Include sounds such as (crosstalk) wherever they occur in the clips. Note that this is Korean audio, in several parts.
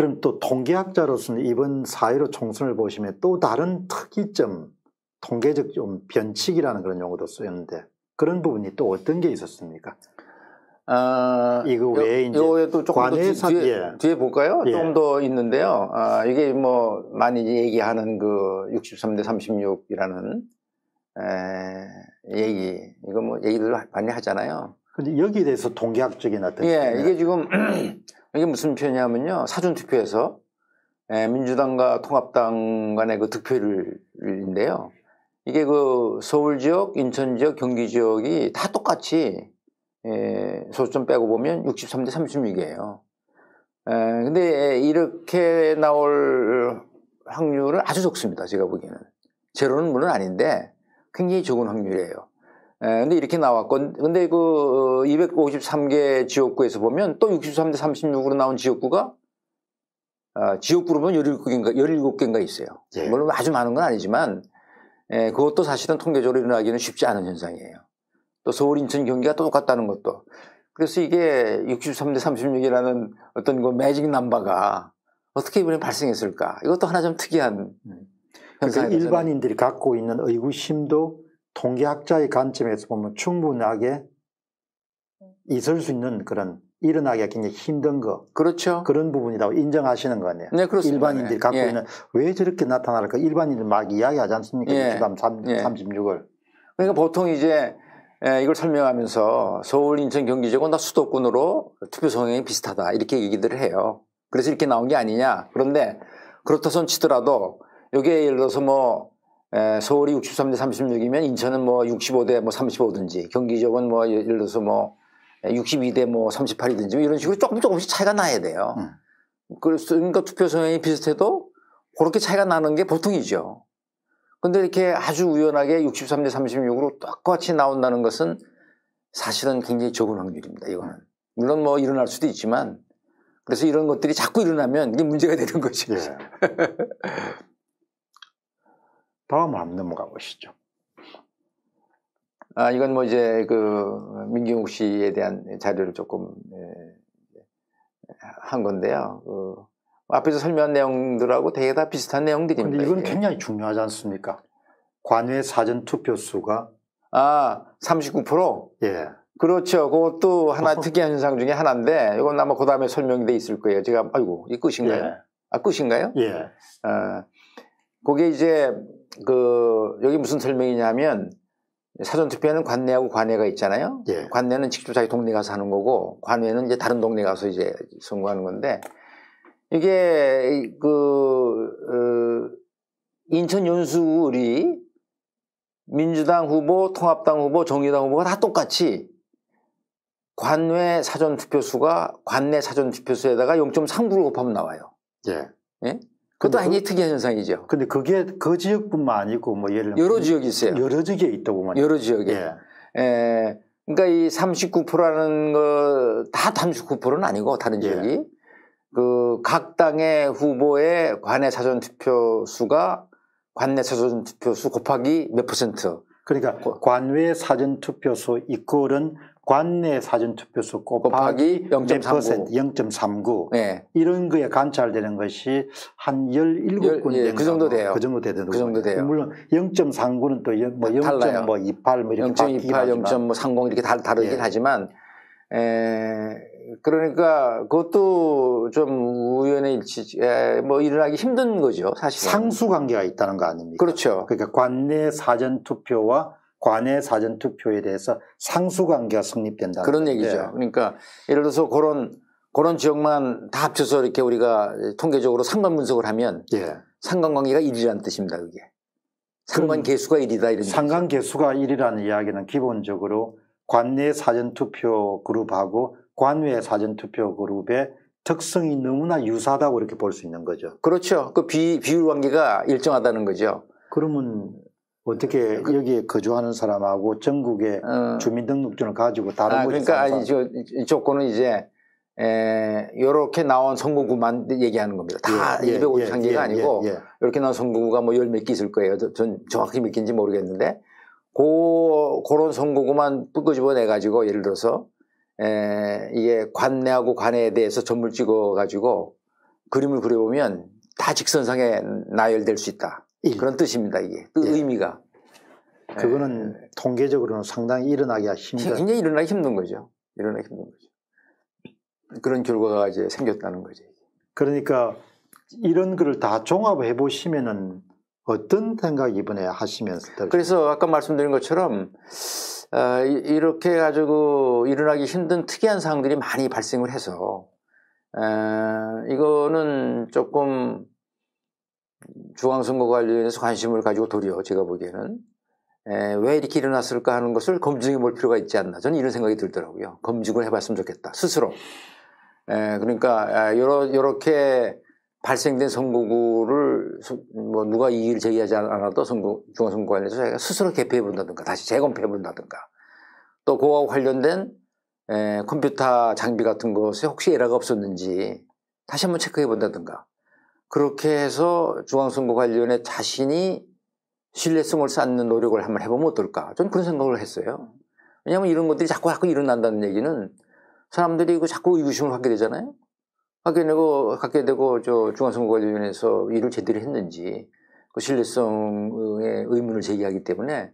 그럼 또 통계학자로서는 이번 사1 5 총선을 보시면 또 다른 특이점, 통계적 좀 변칙이라는 그런 용어도 쓰였는데 그런 부분이 또 어떤 게 있었습니까? 아, 이거 외에 이제 또 조금 관해사, 더 뒤, 에 예. 볼까요? 예. 좀더 있는데요. 아, 이게 뭐 많이 얘기하는 그 63대 36이라는 에, 얘기 이거 뭐 얘기들 많이 하잖아요. 근데 여기에 대해서 통계학적인 어떤 예, 이게 지금 이게 무슨 표현이냐면요. 사전투표에서 예, 민주당과 통합당 간의 그 득표율인데요. 이게 그 서울 지역, 인천 지역, 경기 지역이 다 똑같이 예, 소수점 빼고 보면 63대 36이에요. 예, 근데 이렇게 나올 확률은 아주 적습니다. 제가 보기에는. 제로는 물론 아닌데 굉장히 적은 확률이에요. 에, 예, 근데 이렇게 나왔건 근데 그 253개 어, 지역구에서 보면 또 63대 36으로 나온 지역구가 어, 아, 지역구로 보면 17개인가 17개인가 있어요. 예. 물론 아주 많은 건 아니지만 에, 예, 그것도 사실은 통계적으로 일어나기는 쉽지 않은 현상이에요. 또 서울, 인천, 경기가 똑같다는 것도. 그래서 이게 63대 36이라는 어떤 그 매직 남바가 어떻게 이번에 발생했을까? 이것도 하나 좀 특이한 그러니까 현상이 일반인들이 갖고 있는 의구심도 통계학자의 관점에서 보면 충분하게 음. 있을 수 있는 그런 일어나기가 굉장히 힘든 거. 그렇죠. 그런 부분이라고 인정하시는 거 아니에요. 네, 그렇습니다. 일반인들이 예. 갖고 예. 있는 왜 저렇게 나타날까? 그 일반인들 막 이야기하지 않습니까? 예. 주담 3, 예. 36을. 그러니까 보통 이제 예, 이걸 설명하면서 서울, 인천, 경기 지역은 다 수도권으로 투표 성향이 비슷하다. 이렇게 얘기들을 해요. 그래서 이렇게 나온 게 아니냐. 그런데 그렇다 손 치더라도 이게 예를 들어서 뭐 에, 서울이 63대 36이면 인천은 뭐 65대 뭐 35든지 경기 지역은 뭐 예를 들어서 뭐 62대 뭐 38이든지 뭐 이런 식으로 조금 조금씩 차이가 나야 돼요. 음. 그러니까 투표 성향이 비슷해도 그렇게 차이가 나는 게 보통이죠. 근데 이렇게 아주 우연하게 63대 36으로 똑같이 나온다는 것은 사실은 굉장히 적은 확률입니다. 이거는. 물론 뭐 일어날 수도 있지만 그래서 이런 것들이 자꾸 일어나면 이게 문제가 되는 거지. 예. (laughs) 다음 한번 넘어가 보시죠. 아, 이건 뭐 이제 그 민경욱 씨에 대한 자료를 조금 예, 한 건데요. 그 앞에서 설명한 내용들하고 대개 다 비슷한 내용들입니다. 근데 이건 예. 굉장히 중요하지 않습니까? 관외 사전 투표 수가 아, 39%? 예. 그렇죠. 그것도 하나 (laughs) 특이한 현상 중에 하나인데 이건 아마 그 다음에 설명돼 이 있을 거예요. 제가 아이고, 이 끝인가요? 예. 아, 끝인가요? 예. 어, 그게 이제 그 여기 무슨 설명이냐면 사전 투표에는 관내하고 관외가 있잖아요. 예. 관내는 직접 자기 동네 가서 하는 거고 관외는 이제 다른 동네 가서 이제 선거하는 건데 이게 그 어, 인천 연수울이 민주당 후보, 통합당 후보, 정의당 후보가 다 똑같이 관외 사전 투표수가 관내 사전 투표수에다가 0.39를 곱하면 나와요. 예. 예? 그것도 아니 특이한 현상이죠. 근데 그게 그 지역뿐만 아니고 뭐 예를 여러 지역이 있어요. 여러 지역에 있다고 말이 여러 지역에. 예. 에, 예. 그러니까 이 39%라는 거 다 39%는 아니고 다른 예. 지역이 예. 그 그각 당의 후보의 관내 사전 투표 수가 관내 사전 투표 수 곱하기 몇 퍼센트. 그러니까 관외 사전 투표수 이꼴은 관내 사전투표수 곱하기, 곱하기 0.39. 0.39. 네. 이런 거에 관찰되는 것이 한 17군 예, 그 정도 돼요. 그 정도 되는 그 정도 돼요. 물론 0.39는 또뭐 0.28뭐 이렇게 0.28, 0.30 이렇게 다 다르긴 예. 하지만 에, 그러니까 그것도 좀 우연의 일치, 에, 뭐 일어나기 힘든 거죠, 사실. 상수 관계가 있다는 거 아닙니까? 그렇죠. 그러니까 관내 사전 투표와 관외 사전 투표에 대해서 상수 관계가 성립된다. 그런 얘기죠. 네. 그러니까 예를 들어서 그런 그런 지역만 다 합쳐서 이렇게 우리가 통계적으로 상관 분석을 하면 예. 상관 관계가 1이라는 뜻입니다. 그게. 상관 개수가 1이다 이런 상관 개수가 1이라는 이야기는 기본적으로 관내 사전 투표 그룹하고 관외 사전 투표 그룹의 특성이 너무나 유사하다고 이렇게 볼 수 있는 거죠. 그렇죠. 그 비, 비율 관계가 일정하다는 거죠. 그러면 어떻게 그- 여기에 거주하는 사람하고 전국의 어. 주민등록증을 가지고 다른 아, 곳에 그러니까 아니 저, 이 조건은 이제 에, 요렇게 나온 선거구만 얘기하는 겁니다. 다 예, 253개가 예 예, 예, 예, 예, 아니고 이렇게 나온 선거구가 뭐 열 몇 개 있을 거예요. 전 정확히 몇 개인지 모르겠는데 고, 그런 선거구만 끄집어내 가지고 예를 들어서 에, 이게 관내하고 관에 대해서 점을 찍어 가지고 그림을 그려보면 다 직선상에 나열될 수 있다. 일. 그런 뜻입니다. 이게 그 예. 의미가. 그거는 예. 통계적으로는 상당히 일어나기가 힘든. 굉장히 일어나기 힘든 거죠. 일어나기 힘든 거죠. 그런 결과가 이제 생겼다는 거죠. 그러니까 이런 글을 다 종합해 보시면은 어떤 생각 이번에 하시면서 들으세요? 그래서 아까 말씀드린 것처럼 어, 이렇게 가지고 일어나기 힘든 특이한 상황들이 많이 발생을 해서 어, 이거는 조금 중앙선거관리위원회에서 관심을 가지고 도리어 제가 보기에는 에, 왜 이렇게 일어났을까 하는 것을 검증해 볼 필요가 있지 않나 저는 이런 생각이 들더라고요. 검증을 해봤으면 좋겠다 스스로. 에, 그러니까 이렇게 아, 발생된 선거구를 뭐 누가 이의를 제기하지 않아도 선거, 중앙선거관에서 자기가 스스로 개표해 본다든가 다시 재검표해 본다든가 또 그와 관련된 에, 컴퓨터 장비 같은 것에 혹시 에러가 없었는지 다시 한번 체크해 본다든가 그렇게 해서 중앙선거관리위원회 자신이 신뢰성을 쌓는 노력을 한번 해보면 어떨까? 저는 그런 생각을 했어요. 왜냐하면 이런 것들이 자꾸 자꾸 일어난다는 얘기는 사람들이 그 자꾸 의구심을 갖게 되잖아요. 갖게 되고 갖게 되고 저 중앙선거관리위원회에서 일을 제대로 했는지 그 신뢰성의 의문을 제기하기 때문에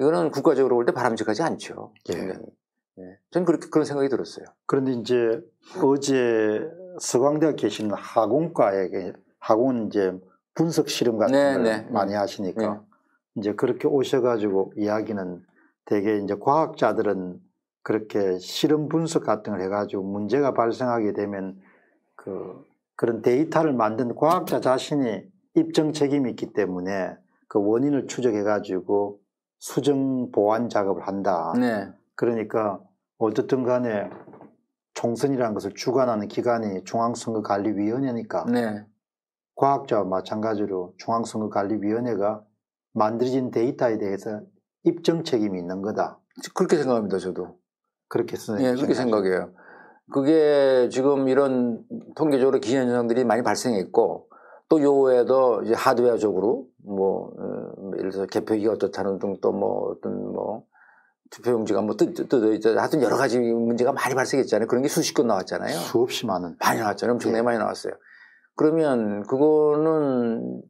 이거는 국가적으로 볼 때 바람직하지 않죠. 예. 예. 저는 그렇게 그런 생각이 들었어요. 그런데 이제 어제 서강대학 계신 학원과에 게 하고는 이제 분석 실험 같은 네, 걸 네. 많이 하시니까 네. 이제 그렇게 오셔가지고 이야기는 대개 이제 과학자들은 그렇게 실험 분석 같은 걸 해가지고 문제가 발생하게 되면 그 그런 데이터를 만든 과학자 자신이 입증 책임이 있기 때문에 그 원인을 추적해가지고 수정 보완 작업을 한다. 네. 그러니까 어쨌든 간에 총선이라는 것을 주관하는 기관이 중앙선거관리위원회니까 네. 과학자와 마찬가지로 중앙선거관리위원회가 만들어진 데이터에 대해서 입증 책임이 있는 거다. 그렇게 생각합니다, 저도. 그렇게 예, 그렇게 생각해요. 그게 지금 이런 통계적으로 기현 현상들이 많이 발생했고 또 요에도 이제 하드웨어적으로 뭐 어, 예를 들어서 개표기가 어떻다는 등 또 뭐 어떤 뭐 투표용지가 뭐 뜯어 있다 하여튼 여러 가지 문제가 많이 발생했잖아요. 그런 게 수십 건 나왔잖아요. 수없이 많은 많이 나왔잖아요. 엄청나게 네. 많이 나왔어요. 그러면 그거는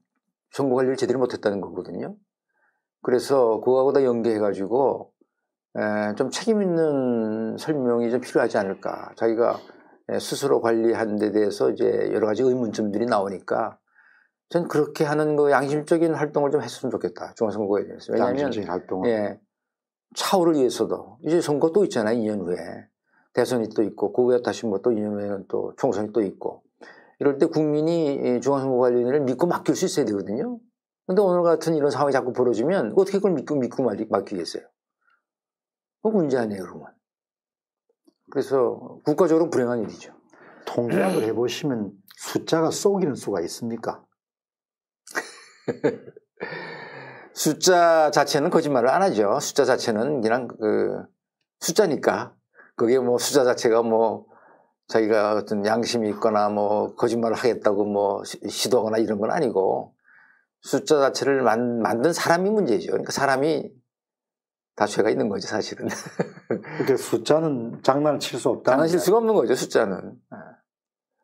선거 관리를 제대로 못했다는 거거든요. 그래서 그거하고 다 연계해가지고 좀 책임 있는 설명이 좀 필요하지 않을까. 자기가 스스로 관리하는 데 대해서 이제 여러 가지 의문점들이 나오니까 전 그렇게 하는 거 양심적인 활동을 좀 했으면 좋겠다. 중앙선거에 대해서. 왜냐하면 예, 차후를 위해서도 이제 선거 또 있잖아요. 2년 후에 대선이 또 있고 그 후에 다시 뭐또 2년 후에는 또 총선이 또 있고 이럴 때 국민이 예, 중앙선거관리위원회를 믿고 맡길 수 있어야 되거든요. 근데 오늘 같은 이런 상황이 자꾸 벌어지면 어떻게 그걸 믿고 믿고 맡기겠어요? 그 문제 아니에요, 그러면. 그래서 국가적으로 불행한 일이죠. 통계학을 (clears throat) 해보시면 숫자가 쏘기는 수가 있습니까? (laughs) 숫자 자체는 거짓말을 안 하죠. 숫자 자체는 그냥 그 숫자니까. 그게 뭐 숫자 자체가 뭐 자기가 어떤 양심이 있거나 뭐 거짓말을 하겠다고 뭐 시도하거나 이런 건 아니고 숫자 자체를 만, 만든 사람이 문제죠. 그러니까 사람이 다 죄가 있는 거죠, 사실은. 근데 (laughs) 숫자는 장난을 칠 수 없다. 장난칠 수가 없는 거죠, 숫자는. 네.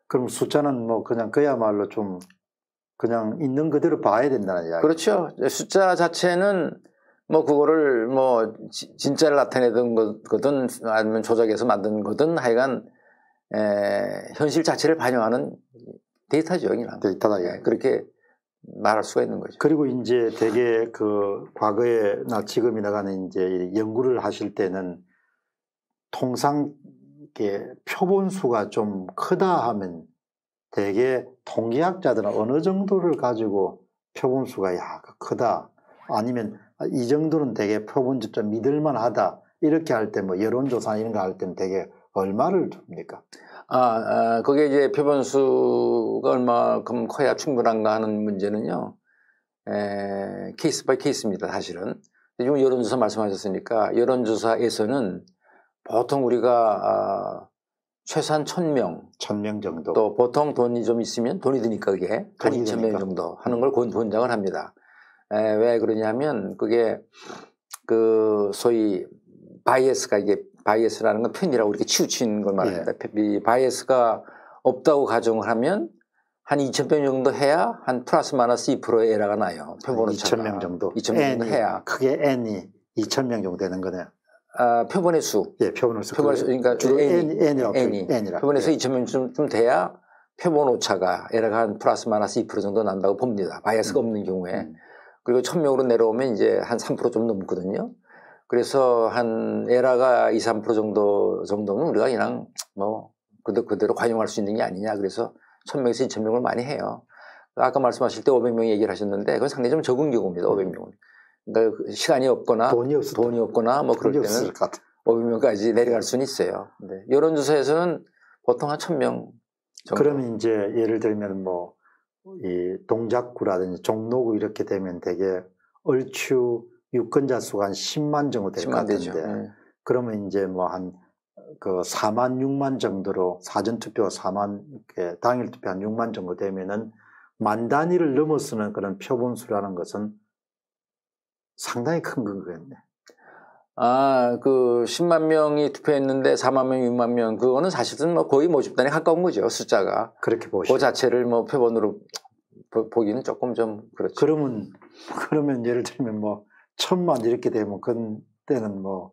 그럼 숫자는 뭐 그냥 그야말로 좀 그냥 있는 그대로 봐야 된다는 이야기. 그렇죠. 숫자 자체는 뭐 그거를 뭐 진짜를 나타내던 거든 아니면 조작해서 만든 거든 하여간 에, 현실 자체를 반영하는 데이터적인 데이터다. 예. 예. 그렇게 말할 수가 있는 거죠. 그리고 이제 되게 그 과거에나 지금이나 가는 이제 연구를 하실 때는 통상 이렇게 표본수가 좀 크다 하면 대개 통계학자들은 어느 정도를 가지고 표본수가 야 크다 아니면 아, 이 정도는 되게 표본집자 믿을만하다 이렇게 할 때 뭐 여론조사 이런 거 할 때는 되게 얼마를 줍니까 아, 아 그게 이제 표본수가 얼마큼 커야 충분한가 하는 문제는요. 에, 케이스 바이 케이스입니다, 사실은. 지금 여론조사 말씀하셨으니까 여론조사에서는 보통 우리가 아, 최소한 1000명. 1000명 정도. 또 보통 돈이 좀 있으면 돈이 드니까 그게 한 2000명 정도 하는 걸 권장을 음. 합니다. 에, 왜 그러냐면 그게 그 소위 바이어스가 이게 바이에스라는 건 편이라고 이렇게 치우치는 걸 말합니다. 예. 바이에스가 없다고 가정을 하면 한2천명 정도 해야 한 플러스 마이너스 2%의 에러가 나요. 표본은 2 0명 정도. 2천명 정도 해야. 크게 n이 2 0명 정도 되는 거네요. 아, 표본의 수. 예, 표본의 수. 표본의 수. 그러니까 주로 n, n이라고. n이. n이라. 표본에서 예. 2 0명좀 돼야 표본 오차가 에러가 한 플러스 마이너스 2% 정도 난다고 봅니다. 바이에스가 음. 없는 경우에. 음. 그리고 1,000명으로 내려오면 이제 한 3%좀 넘거든요. 그래서 한 에라가 2, 3% 정도 정도는 우리가 그냥 뭐 그대로, 그대로 관용할 수 있는 게 아니냐. 그래서 1000명에서 2000명을 많이 해요. 아까 말씀하실 때 500명 얘기를 하셨는데 그건 상당히 좀 적은 경우입니다. 500명은. 음. 그러니까 그 시간이 없거나 돈이, 없 돈이 없거나 뭐 그럴 때는 500명까지 내려갈 수는 있어요. 근데 여론조사에서는 보통 한 1000명 정도. 그러면 이제 예를 들면 뭐 이 동작구라든지 종로구 이렇게 되면 되게 얼추 유권자 수가 한 10만 정도 될 것 같은데 네. 그러면 이제 뭐 한 그 4만 6만 정도로 사전 투표 4만 당일 투표 한 6만 정도 되면은 만 단위를 넘어서는 그런 표본수라는 것은 상당히 큰 거겠네. 아, 그 10만 명이 투표했는데 4만 명, 6만 명 그거는 사실은 뭐 거의 모집단에 가까운 거죠 숫자가. 그렇게 보시죠. 그 자체를 뭐 표본으로 보, 기는 조금 좀 그렇죠. 그러면 그러면 예를 들면 뭐 천만 이렇게 되면 그때는 뭐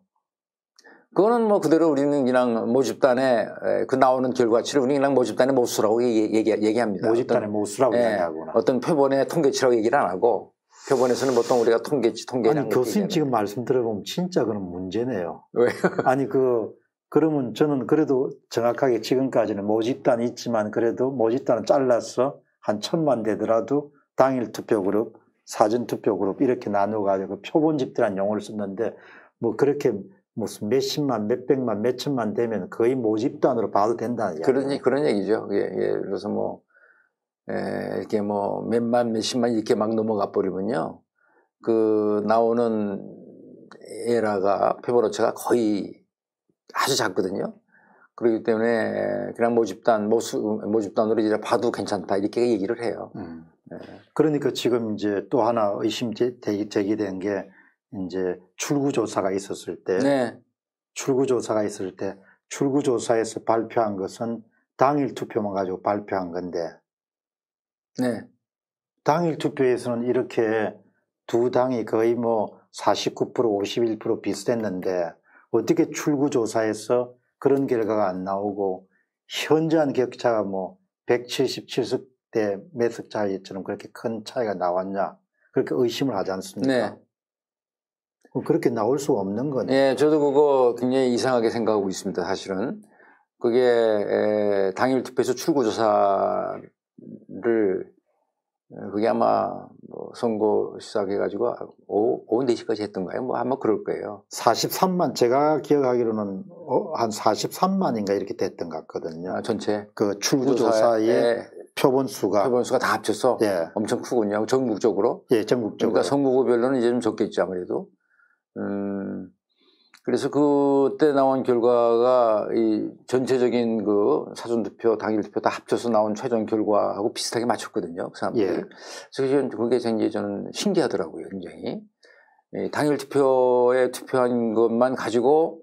그거는 뭐 그대로 우리는 그냥 모집단에 그 나오는 결과치를 우리는 그냥 모집단의 모수라고 얘기, 얘기 합니다 모집단의 모수라고 얘기하거나 예, 어떤 표본의 통계치라고 얘기를 안 하고 표본에서는 보통 우리가 통계치, 통계량. 아니 교수님 얘기하는. 지금 말씀 들어보면 진짜 그런 문제네요. 왜? (laughs) 아니 그 그러면 저는 그래도 정확하게 지금까지는 모집단이 있지만 그래도 모집단은 잘라서 한 천만 되더라도 당일 투표 그룹 사전투표 그룹 이렇게 나누어가지고 표본집들한 용어를 썼는데 뭐 그렇게 무슨 몇십만, 몇백만, 몇천만 되면 거의 모집단으로 봐도 된다. 그런, 얘기, 그런 얘기죠. 예, 예. 그래서 뭐, 에, 예, 이렇게 뭐 몇만, 몇십만 이렇게 막 넘어가 버리면요. 그 나오는 에라가, 표본로차가 거의 아주 작거든요. 그렇기 때문에 그냥 모집단, 모수, 모집단으로 이제 봐도 괜찮다. 이렇게 얘기를 해요. 음. 그러니까 지금 이제 또 하나 의심 제기된 게 이제 출구조사가 있었을 때 네. 출구조사가 있을 때 출구조사에서 발표한 것은 당일 투표만 가지고 발표한 건데 네. 당일 투표에서는 이렇게 두 당이 거의 뭐 49% 51% 비슷했는데 어떻게 출구조사에서 그런 결과가 안 나오고 현저한 격차가 뭐 177석 때 매석 차이처럼 그렇게 큰 차이가 나왔냐 그렇게 의심을 하지 않습니까? 네. 그렇게 나올 수 없는 거네. 예, 저도 그거 굉장히 이상하게 생각하고 있습니다. 사실은 그게 에, 당일 투표에서 출구 조사를 그게 아마 뭐 선거 시작해가지고 오후, 오후 4시까지 했던가요? 뭐 아마 그럴 거예요. 43만, 제가 기억하기로는 어, 한 43만인가 이렇게 됐던 것 같거든요. 아, 전체? 그 출구조사에 예, 표본 수가 표본 수가 다 합쳐서 예. 엄청 크군요. 전국적으로. 예, 전국적으로. 그러니까 선거구별로는 이제 좀 적겠죠 아무래도. 음. 그래서 그때 나온 결과가 이 전체적인 그 사전 투표, 당일 투표 다 합쳐서 나온 최종 결과하고 비슷하게 맞췄거든요. 그 사람들이. 예. 그래서 그게 굉장히 저는 신기하더라고요, 굉장히. 이 당일 투표에 투표한 것만 가지고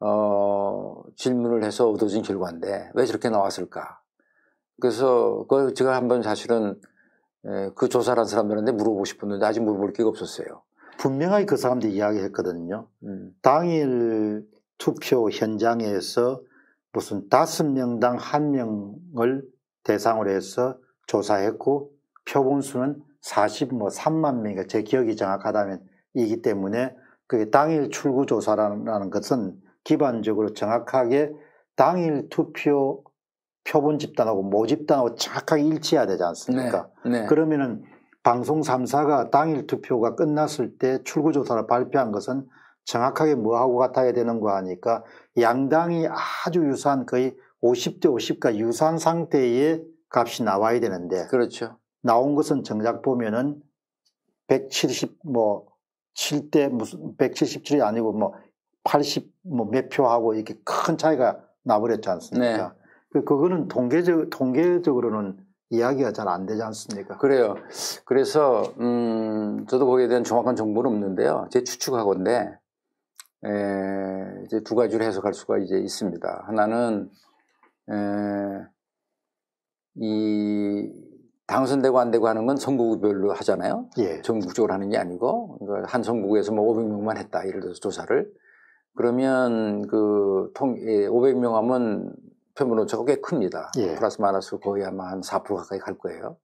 어, 질문을 해서 얻어진 결과인데 왜 저렇게 나왔을까? 그래서 그 제가 한번 사실은 예, 그 조사를 한 사람들한테 물어보고 싶었는데 아직 물어볼 기가 없었어요. 분명하게 그 사람들이 이야기했거든요. 음. 당일 투표 현장에서 무슨 다섯 명당 한 명을 대상으로 해서 조사했고 표본수는 40뭐 3만 명이제 기억이 정확하다면 이기 때문에 그게 당일 출구 조사라는 것은 기반적으로 정확하게 당일 투표 표본 집단하고 모집단하고 정확하게 일치해야 되지 않습니까? 네, 네. 그러면은 방송 3사가 당일 투표가 끝났을 때 출구조사를 발표한 것은 정확하게 뭐하고 같아야 되는 거아니까 양당이 아주 유사한 거의 50대 50과 유사한 상태의 값이 나와야 되는데. 그렇죠. 나온 것은 정작 보면은 170, 뭐, 7 대 무슨 177이 아니고 뭐 80 뭐 몇 표하고 이렇게 큰 차이가 나버렸지 않습니까? 네. 그, 그거는 통계적, 통계적으로는 이야기가 잘 안 되지 않습니까? 그래요. 그래서, 음, 저도 거기에 대한 정확한 정보는 없는데요. 제 추측하건데, 에, 이제 두 가지로 해석할 수가 이제 있습니다. 하나는, 에, 이, 당선되고 안 되고 하는 건 선구별로 거 하잖아요. 예. 전국적으로 하는 게 아니고, 그러니까 한 선구에서 거뭐 500명만 했다. 예를 들어서 조사를. 그러면 그 통, 500명 예, 하면 표면 오차가 꽤 큽니다. 예. 플러스 마이너스 거의 아마 한 4% 가까이 갈 거예요.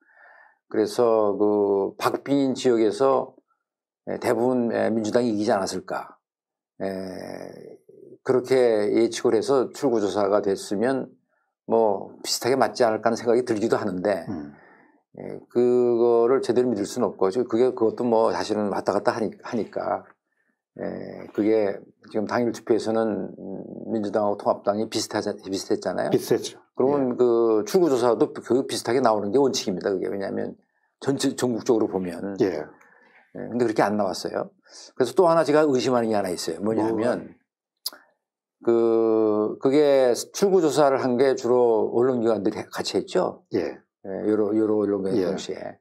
그래서 그 박빙 지역에서 예, 대부분 예, 민주당이 이기지 않았을까. 예, 그렇게 예측을 해서 출구조사가 됐으면 뭐 비슷하게 맞지 않을까 하는 생각이 들기도 하는데 음. 그거를 제대로 믿을 수는 없고 그게 그것도 뭐 사실은 왔다 갔다 하니까 에, 예, 그게 지금 당일 투표에서는 음, 민주당하고 통합당이 비슷하 비슷했잖아요. 비슷했죠. 그러면 예. 그 출구조사도 그 비슷하게 나오는 게 원칙입니다. 그게 왜냐하면 전체 전국적으로 보면. 예. 예. 근데 그렇게 안 나왔어요. 그래서 또 하나 제가 의심하는 게 하나 있어요. 뭐냐면 그 그게 출구조사를 한 게 주로 언론기관들이 같이 했죠. 예. 예 여러 여러 언론기관 예. 동시에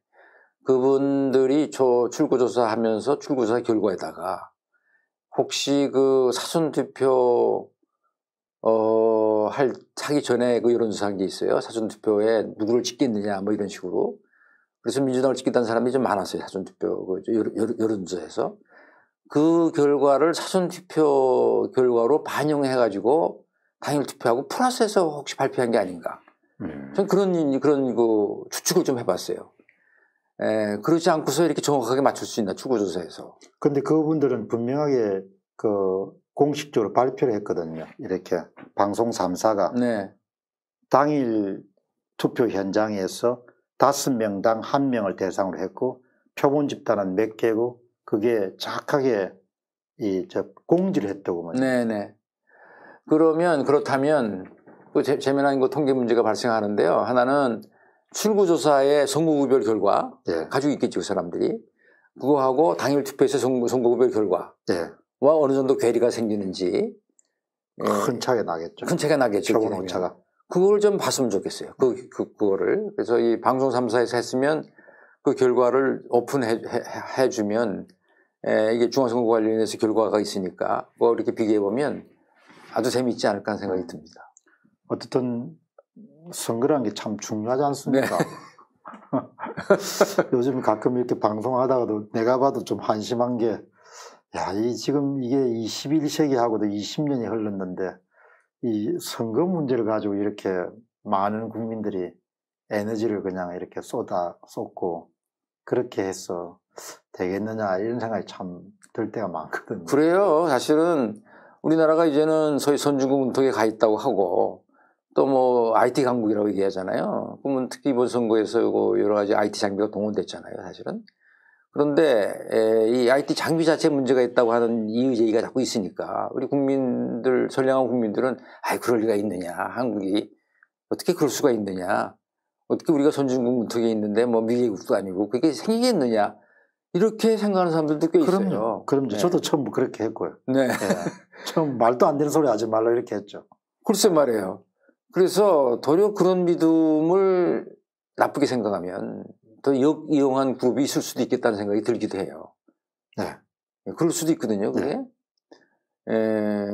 그분들이 저 출구조사하면서 출구조사 결과에다가 혹시 그사전 투표 어, 할, 하기 전에 그 여론조사한 게 있어요. 사전투표에 누구를 찍겠느냐, 뭐 이런 식으로. 그래서 민주당을 찍겠다는 사람이 좀 많았어요. 사전투표, 그 여론조사에서. 그 결과를 사전투표 결과로 반영해가지고 당일투표하고 플러스해서 혹시 발표한 게 아닌가. 음. 전 그런, 그런 그 추측을 좀 해봤어요. 에, 예, 그렇지 않고서 이렇게 정확하게 맞출 수 있나 추구조사에서. 근데 그분들은 분명하게 그 공식적으로 발표를 했거든요. 이렇게 방송 3사가 네. 당일 투표 현장에서 다섯 명당 한 명을 대상으로 했고 표본 집단은 몇 개고 그게 정확하게 이저 공지를 했다고 네네. 네. 그러면 그렇다면 또 그 재미난 거 통계 문제가 발생하는데요. 하나는 출구조사의 선거구별 결과 예. 가지고 있겠죠 그 사람들이 그거하고 당일 투표에서 선거, 선거구별 결과와 예. 어느 정도 괴리가 생기는지 예. 큰 차이가 나겠죠. 큰 차이가 나겠죠. 표본 오차가. 그걸 좀 봤으면 좋겠어요. 그, 그, 그거를. 그래서 이 방송 3사에서 했으면 그 결과를 오픈해 주면 에, 예, 이게 중앙선거 관련해서 결과가 있으니까 뭐 이렇게 비교해 보면 아주 재미있지 않을까 하는 생각이 음. 듭니다. 어쨌든 선거란 게 참 중요하지 않습니까? 네. (laughs) 요즘 가끔 이렇게 방송하다가도 내가 봐도 좀 한심한 게, 야, 이 지금 이게 21세기하고도 20년이 흘렀는데, 이 선거 문제를 가지고 이렇게 많은 국민들이 에너지를 그냥 이렇게 쏟아, 쏟고, 그렇게 해서 되겠느냐, 이런 생각이 참 들 때가 많거든요. 그래요. 사실은 우리나라가 이제는 소위 선진국 문턱에 가 있다고 하고, 또뭐 IT 강국이라고 얘기하잖아요. 그러면 특히 이번 뭐 선거에서 뭐 여러 가지 IT 장비가 동원됐잖아요, 사실은. 그런데 이 IT 장비 자체 문제가 있다고 하는 이유 제기가 자꾸 있으니까 우리 국민들 선량한 국민들은 아이 그럴 리가 있느냐 한국이 어떻게 그럴 수가 있느냐 어떻게 우리가 선진국 문턱에 있는데 뭐 미개국도 아니고 그게 생기겠느냐 이렇게 생각하는 사람들도 꽤 그럼요. 있어요. 그럼요. 네. 저도 처음 그렇게 했고요. 네. 네. 처음 말도 안 되는 소리 하지 말라 이렇게 했죠. 글쎄 말이에요. 그래서 도리어 그런 믿음을 나쁘게 생각하면 더 역이용한 그룹이 있을 수도 있겠다는 생각이 들기도 해요. 네. 예, 그럴 수도 있거든요, 그게. 네. 에, 예,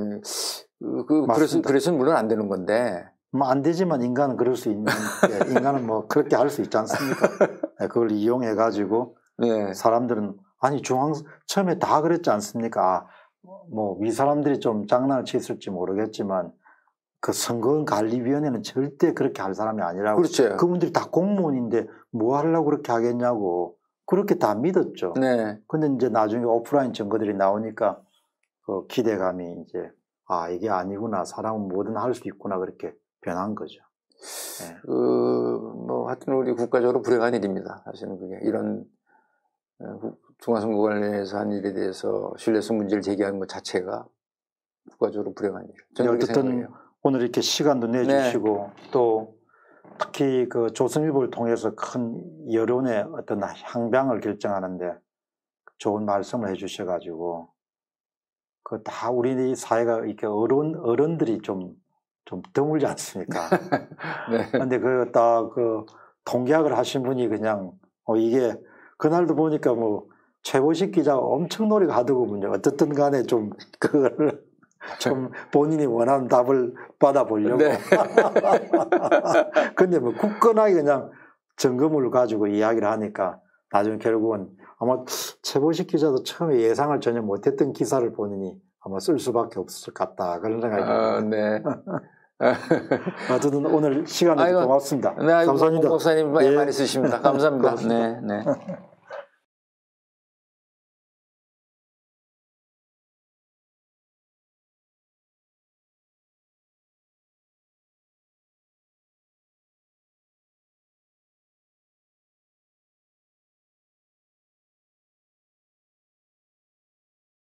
그, 래서 그, 그래서 물론 안 되는 건데. 뭐안 되지만 인간은 그럴 수 있는, 예, 인간은 뭐 그렇게 할 수 있지 않습니까? 그걸 이용해가지고 네. 사람들은 아니 중앙 처음에 다 그랬지 않습니까? 아, 뭐위 사람들이 좀 장난을 치 쳤을지 모르겠지만 그 선거관리위원회는 절대 그렇게 할 사람이 아니라고. 그렇죠. 그분들이 다 공무원인데 뭐 하려고 그렇게 하겠냐고. 그렇게 다 믿었죠. 네. 근데 이제 나중에 오프라인 증거들이 나오니까 그 기대감이 이제 아, 이게 아니구나. 사람은 뭐든 할 수 있구나. 그렇게 변한 거죠. 네. 그, 뭐, 하여튼 우리 국가적으로 불행한 일입니다. 사실은 그게. 이런 예, 중화선거관련해서 한 일에 대해서 신뢰성 문제를 제기하는 것 자체가 국가적으로 불행한 일. 저는 어쨌든 오늘 이렇게 시간도 내주시고 네. 또 특히 그 조선일보를 통해서 큰 여론의 어떤 향방을 결정하는데 좋은 말씀을 해주셔가지고 그 다 우리 사회가 이렇게 어른 어른들이 좀좀 드물지 않습니까? (laughs) 네. 그런데 그딱그 그 통계학을 하신 분이 그냥 어 이게 그날도 보니까 뭐 최보식 기자 엄청 노력하더군요. 어쨌든 간에 좀 그걸 좀 본인이 원하는 답을 받아보려고. 네. (laughs) 근데 뭐 굳건하게 그냥 점검을 가지고 이야기를 하니까 나중에 결국은 아마 최보식 기자도 처음에 예상을 전혀 못했던 기사를 본인이 아마 쓸 수밖에 없을 것 같다. 그런 생각이 아, 듭니다. 어, 네. (laughs) 어쨌든 오늘 시간을 고맙습니다. 네, 감사합니다. 목사님 예. 많이 쓰십니다. 감사합니다. (laughs) 네, 네.